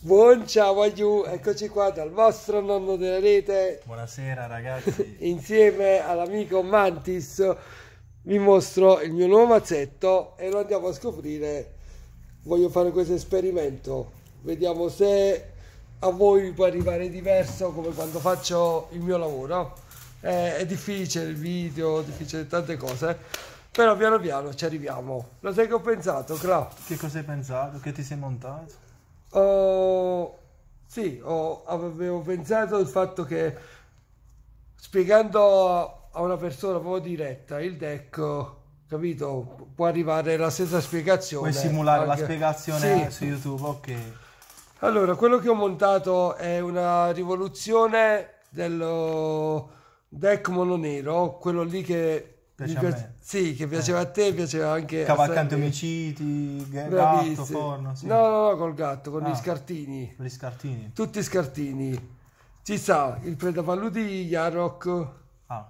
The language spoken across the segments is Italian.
Buon ciao a you. eccoci qua dal vostro nonno della rete. Buonasera ragazzi. Insieme all'amico Mantis vi mostro il mio nuovo mazzetto e lo andiamo a scoprire. Voglio fare questo esperimento, vediamo se a voi può arrivare diverso come quando faccio il mio lavoro. È, eh, è difficile il video, è difficile tante cose, però piano piano ci arriviamo. Lo sai che ho pensato, Cla? Che cosa hai pensato? Che ti sei montato? ho, sì, ho, avevo pensato al fatto che spiegando a una persona proprio diretta il deck capito può arrivare la stessa spiegazione puoi simulare anche... la spiegazione sì. su youtube ok allora quello che ho montato è una rivoluzione del deck mono nero quello lì che Piace piace, sì, che piaceva eh. a te, piaceva anche Cavalcanti omicidi, Bravissimo. gatto, porno. Sì. No, no, no, col gatto, con ah, gli scartini. Gli scartini. Tutti scartini. Ci sta il predapalludi Yarok. Ah.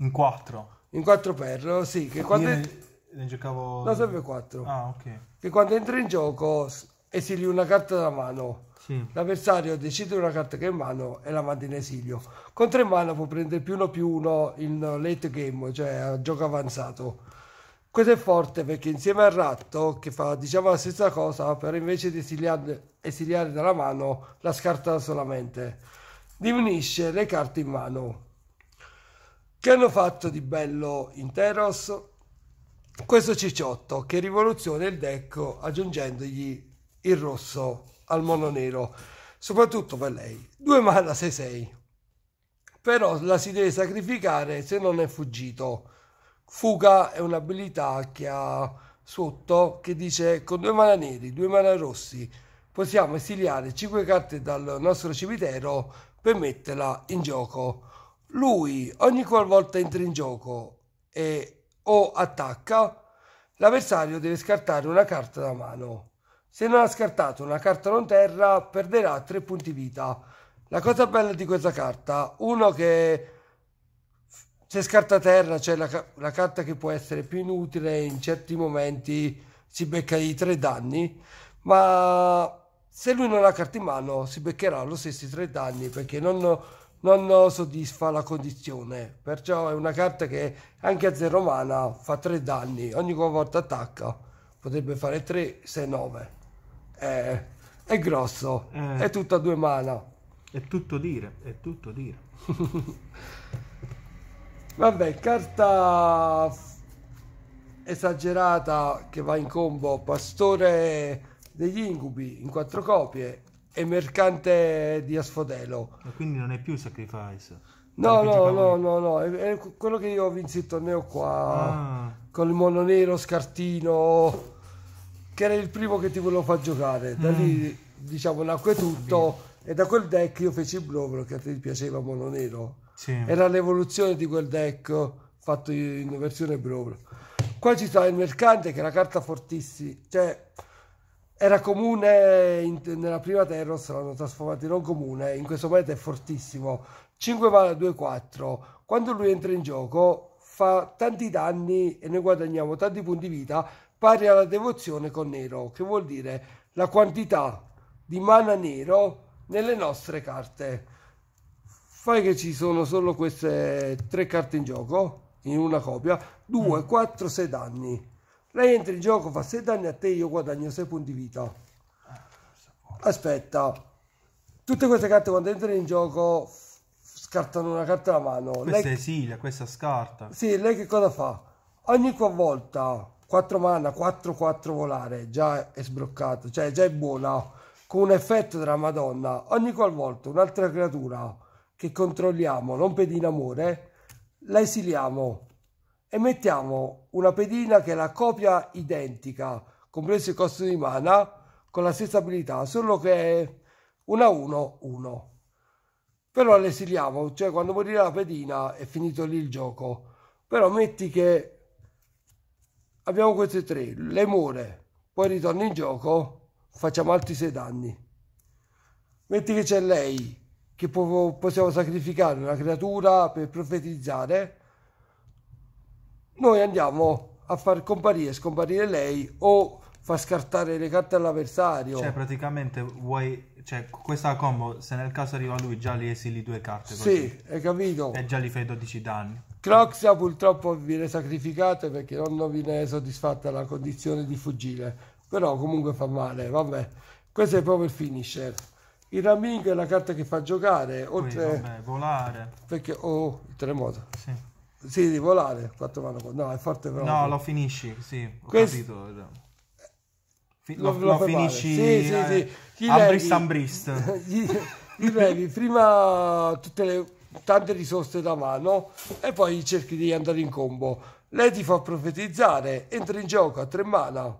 In quattro. In quattro per, sì. Che quando ne, giocavo... No, sempre quattro. Ah, ok. Che quando entra in gioco esili una carta da mano. Sì. L'avversario decide una carta che è in mano e la manda in esilio. Con tre mana può prendere più uno più uno in late game, cioè a gioco avanzato. Questo è forte perché insieme al ratto, che fa diciamo la stessa cosa, però invece di esiliare, esiliare dalla mano, la scarta solamente. Diminuisce le carte in mano. Che hanno fatto di bello in Teros? Questo cicciotto che rivoluziona il deck aggiungendogli il rosso al mono nero, soprattutto per lei. Due mana 6-6, però la si deve sacrificare se non è fuggito. Fuga è un'abilità che ha sotto che dice con due mana neri, due mana rossi possiamo esiliare 5 carte dal nostro cimitero per metterla in gioco. Lui ogni qualvolta entra in gioco e o attacca, l'avversario deve scartare una carta da mano. Se non ha scartato una carta non terra, perderà 3 punti vita. La cosa bella di questa carta, uno che se scarta terra, cioè la, la carta che può essere più inutile in certi momenti, si becca i 3 danni, ma se lui non ha carta in mano si beccherà lo stesso i 3 danni perché non, non, soddisfa la condizione. Perciò è una carta che anche a 0 mana fa 3 danni, ogni volta attacca potrebbe fare 3 se 9 è, eh, è grosso, eh, è tutto a due mani. È tutto dire, è tutto dire. Vabbè, carta esagerata che va in combo Pastore degli Incubi in quattro copie e Mercante di Asfodelo. E quindi non è più Sacrifice. No, no, no, no, no, è, quello che io ho vinto il torneo qua ah. con il mono nero, scartino, che era il primo che ti volevo far giocare. Da mm. lì, diciamo, nacque tutto. E da quel deck io feci il Blovro che a te piaceva mono nero. Sì. Era l'evoluzione di quel deck fatto in versione Blovro. Qua ci sta il mercante che era carta fortissima. Cioè, era comune in, nella prima Terros, l'hanno trasformato in non comune. In questo momento è fortissimo. 5 mana 2-4. Quando lui entra in gioco fa tanti danni e noi guadagniamo tanti punti vita pari alla devozione con nero, che vuol dire la quantità di mana nero nelle nostre carte. Fai che ci sono solo queste tre carte in gioco, in una copia, 2, 4, 6 danni. Lei entra in gioco, fa 6 danni a te, io guadagno 6 punti vita. Aspetta, tutte queste carte quando entrano in gioco scartano una carta alla mano. Questa lei... è Esilia, questa scarta. Sì, lei che cosa fa? Ogni qualvolta 4 mana, 4-4 volare, già è sbroccato, cioè già è buona, con un effetto della madonna. Ogni qualvolta un'altra creatura che controlliamo non pedina amore, la esiliamo e mettiamo una pedina che è la copia identica, compreso il costo di mana, con la stessa abilità, solo che è una 1-1. Però esiliamo, cioè quando morirà la pedina è finito lì il gioco. Però metti che abbiamo queste tre, le muore, poi ritorna in gioco, facciamo altri sei danni. Metti che c'è lei, che può, possiamo sacrificare una creatura per profetizzare, noi andiamo a far comparire, scomparire lei o far scartare le carte all'avversario. Cioè praticamente vuoi cioè, questa combo, se nel caso arriva lui, già li esili due carte. Così. Sì, hai capito? E già li fai 12 danni. Croxia purtroppo viene sacrificata perché non viene soddisfatta la condizione di fuggire. Però comunque fa male, vabbè. Questo è proprio il finisher. Il Raming è la carta che fa giocare, oltre... Quindi, vabbè, volare. Perché... Oh, il terremoto. Sì. Sì, di volare, fatto mano con... No, è forte però. No, lo finisci, sì, ho Questo... capito. Eh, fin... Lo, lo, lo, finisci... Sì, eh... sì gli Ambrist levi, Ambrist. Gli, gli levi prima tutte le tante risorse da mano e poi cerchi di andare in combo. Lei ti fa profetizzare, entra in gioco a tre mana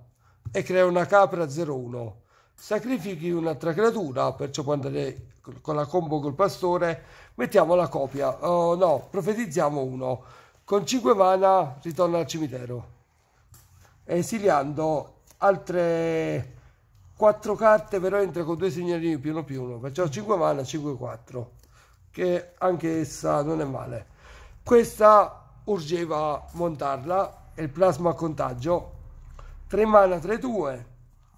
e crea una capra 0-1. Sacrifichi un'altra creatura, perciò quando le, con la combo col pastore mettiamo la copia. Oh, no, profetizziamo uno. Con 5 mana ritorna al cimitero. Esiliando altre quattro carte però entra con due segnalini più uno più uno perciò 5 mana 5 4 che anche essa non è male questa urgeva montarla è il plasma a contagio 3 mana 3 2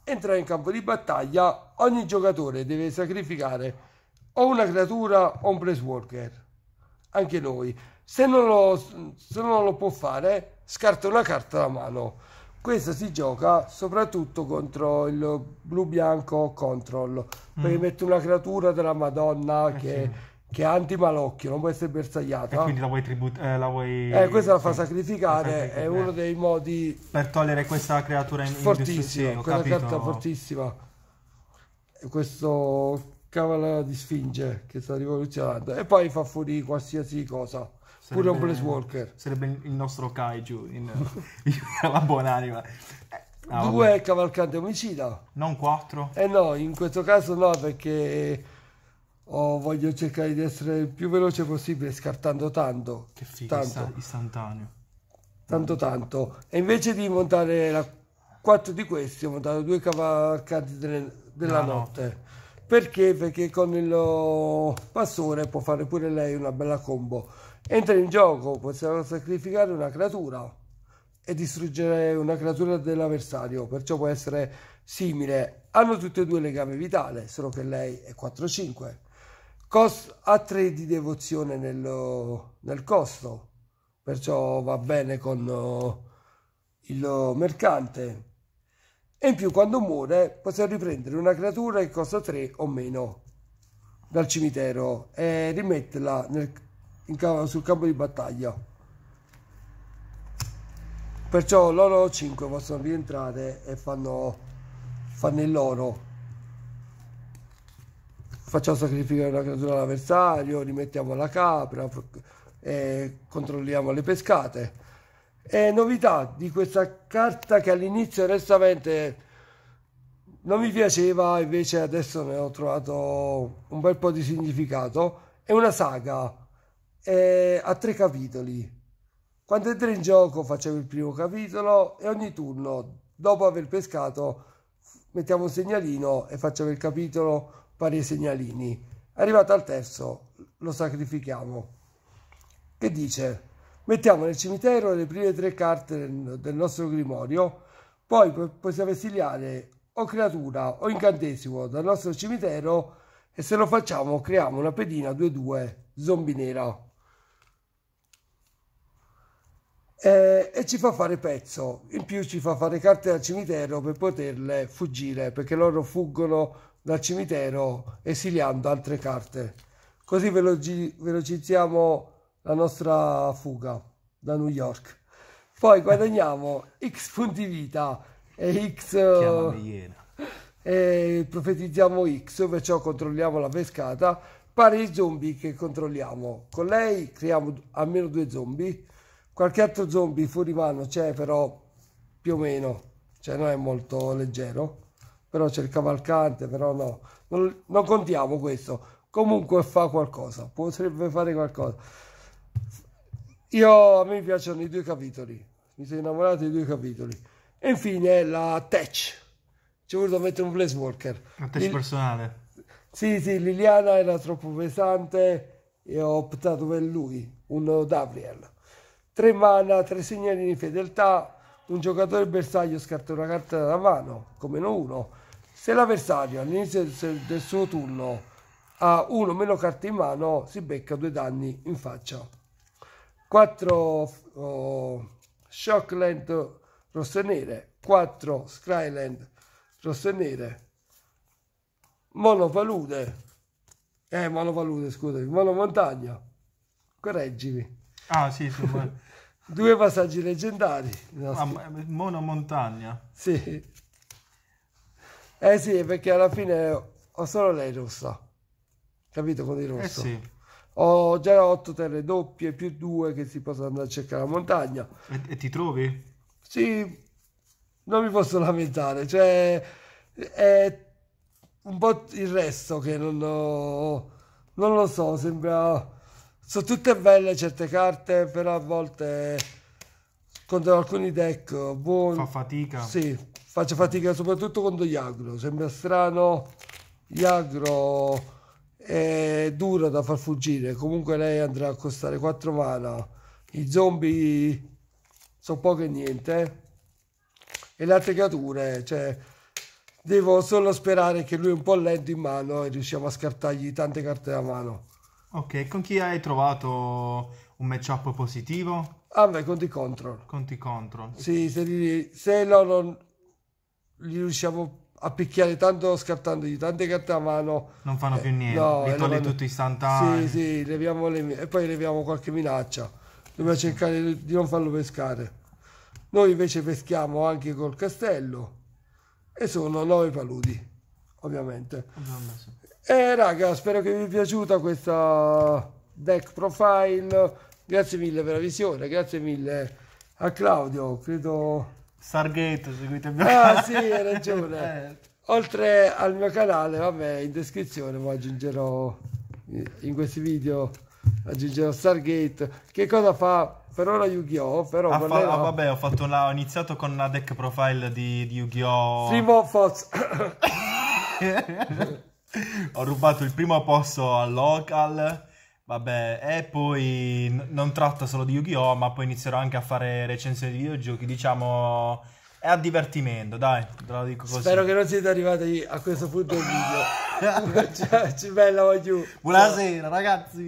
entra in campo di battaglia ogni giocatore deve sacrificare o una creatura o un press anche noi se non lo, se non lo può fare scarta una carta da mano questa si gioca soprattutto contro il blu-bianco control, mm. perché mette una creatura della Madonna eh che... Sì che è anti-malocchio, non può essere bersagliata. E quindi la vuoi tributare? Eh, la vuoi... eh, questa la fa sì, sacrificare, è uno dei modi... Per togliere questa creatura in Fortissima, in quella capito. carta fortissima. Questo cavallo di sfinge che sta rivoluzionando. E poi fa fuori qualsiasi cosa pure un Blaze Walker. Sarebbe il nostro kaiju in, in la buonanima. Eh, ah, Due vabbè. cavalcante omicida. Non quattro? Eh no, in questo caso no, perché oh, voglio cercare di essere il più veloce possibile, scartando tanto. Che figo, tanto. istantaneo. Tanto tanto. E invece di montare la, quattro di questi, ho montato due cavalcanti delle, della no, notte. No. Perché? Perché con il oh, passore può fare pure lei una bella combo Entra in gioco, possiamo sacrificare una creatura e distruggere una creatura dell'avversario, perciò può essere simile. Hanno tutte e due legame vitale, solo che lei è 4-5. Cost ha 3 di devozione nello, nel costo, perciò va bene con oh, il mercante. E in più quando muore possiamo riprendere una creatura che costa 3 o meno dal cimitero e rimetterla nel in, sul campo di battaglia. Perciò loro 5 possono rientrare e fanno, fanno il loro. Facciamo sacrificare una creatura all'avversario, rimettiamo la capra, controlliamo le pescate. E novità di questa carta che all'inizio onestamente non mi piaceva, invece adesso ne ho trovato un bel po' di significato. È una saga eh, a tre capitoli. Quando entri in gioco facciamo il primo capitolo e ogni turno, dopo aver pescato, mettiamo un segnalino e facciamo il capitolo pari ai segnalini. Arrivato al terzo, lo sacrifichiamo. Che dice? Mettiamo nel cimitero le prime tre carte del nostro grimorio, poi possiamo esiliare o creatura o incantesimo dal nostro cimitero e se lo facciamo creiamo una pedina 2-2 zombie nera eh, e ci fa fare pezzo, in più ci fa fare carte al cimitero per poterle fuggire, perché loro fuggono dal cimitero esiliando altre carte. Così veloci velocizziamo la nostra fuga da New York. Poi guadagniamo X punti vita e X... Eh, e profetizziamo X, perciò controlliamo la pescata, pari i zombie che controlliamo. Con lei creiamo almeno due zombie Qualche altro zombie fuori mano c'è, però più o meno, cioè non è molto leggero, però c'è il cavalcante, però no, non, non contiamo questo. Comunque fa qualcosa, potrebbe fare qualcosa. Io, a me piacciono i due capitoli, mi sono innamorato dei due capitoli. E infine la Tech, ci ho voluto mettere un Blaze Walker. La Tech Lil... personale. Sì, sì, Liliana era troppo pesante e ho optato per lui, un Davriel. 3 mana, 3 segnali di fedeltà, un giocatore bersaglio scarta una carta dalla mano, come meno 1. Se l'avversario all'inizio del suo turno ha 1 meno carte in mano, si becca 2 danni in faccia. 4 oh, Shockland rosse nere, 4 Skyland rosse nere, monovalude, eh monovalude scusami, monomontagna, correggimi. Ah, sì, sì. Due passaggi leggendari. Ah, eh, Mono montagna. Sì. Eh sì, perché alla fine ho solo lei rossa. Capito? Con il rosso. Eh sì. Ho già otto terre doppie più due che si possono andare a cercare la montagna. E, e ti trovi? Sì, non mi posso lamentare. Cioè, è un po' il resto che non ho non lo so, sembra sono tutte belle certe carte, però a volte contro alcuni deck buoni. Fa fatica. Sì, faccio fatica soprattutto contro gli agro. Sembra strano, gli agro è dura da far fuggire. Comunque lei andrà a costare 4 mana. I zombie sono poco e niente. E le altre creature, cioè, devo solo sperare che lui è un po' lento in mano e riusciamo a scartargli tante carte da mano. Ok, con chi hai trovato un matchup positivo? Ah beh, Conti Control. Conti Control. Sì, se, li, se no, li riusciamo a picchiare tanto scartandogli tante carte a mano. Non fanno eh, più niente, no, li eh, togli tutti istantanei. Sì, leviamo le, e poi leviamo qualche minaccia. Dobbiamo cercare di non farlo pescare. Noi invece peschiamo anche col castello e sono nove paludi, ovviamente. Sì. E eh, raga, spero che vi è piaciuta questa deck profile. Grazie mille per la visione, grazie mille a Claudio, credo... Stargate, seguitemi. Ah sì, hai ragione. Eh. Oltre al mio canale, vabbè, in descrizione poi aggiungerò, in questi video, aggiungerò Stargate. Che cosa fa? per ora Yu-Gi-Oh! Però ah, fa, ah, vabbè, ho, fatto una, ho iniziato con una deck profile di, di Yu-Gi-Oh! Primo Fox. Ho rubato il primo posto al local. Vabbè, e poi n- non tratta solo di Yu-Gi-Oh! ma poi inizierò anche a fare recensioni di videogiochi, diciamo è a divertimento, dai, te lo dico così. Spero che non siete arrivati a questo punto del video. Ci bella giù. Buonasera, ragazzi.